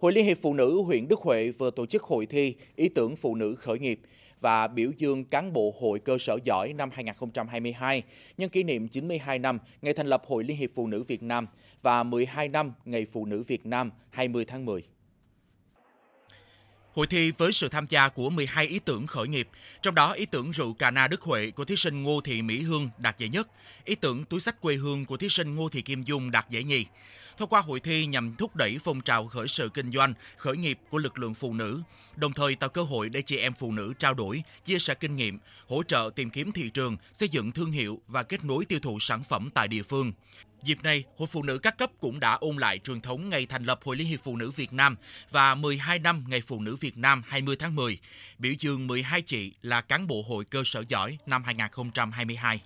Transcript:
Hội Liên hiệp Phụ nữ huyện Đức Huệ vừa tổ chức hội thi ý tưởng phụ nữ khởi nghiệp và biểu dương cán bộ hội cơ sở giỏi năm 2022 nhân kỷ niệm 92 năm ngày thành lập Hội Liên hiệp Phụ nữ Việt Nam và 12 năm Ngày Phụ nữ Việt Nam 20 tháng 10. Hội thi với sự tham gia của 12 ý tưởng khởi nghiệp, trong đó ý tưởng rượu cà na Đức Huệ của thí sinh Ngô Thị Mỹ Hương đạt giải nhất, ý tưởng túi sách quê hương của thí sinh Ngô Thị Kim Dung đạt giải nhì. Thông qua hội thi nhằm thúc đẩy phong trào khởi sự kinh doanh, khởi nghiệp của lực lượng phụ nữ, đồng thời tạo cơ hội để chị em phụ nữ trao đổi, chia sẻ kinh nghiệm, hỗ trợ tìm kiếm thị trường, xây dựng thương hiệu và kết nối tiêu thụ sản phẩm tại địa phương. Dịp này, Hội Phụ nữ các cấp cũng đã ôn lại truyền thống ngày thành lập Hội Liên hiệp Phụ nữ Việt Nam và 12 năm Ngày Phụ nữ Việt Nam 20 tháng 10, biểu dương 12 chị là cán bộ hội cơ sở giỏi năm 2022.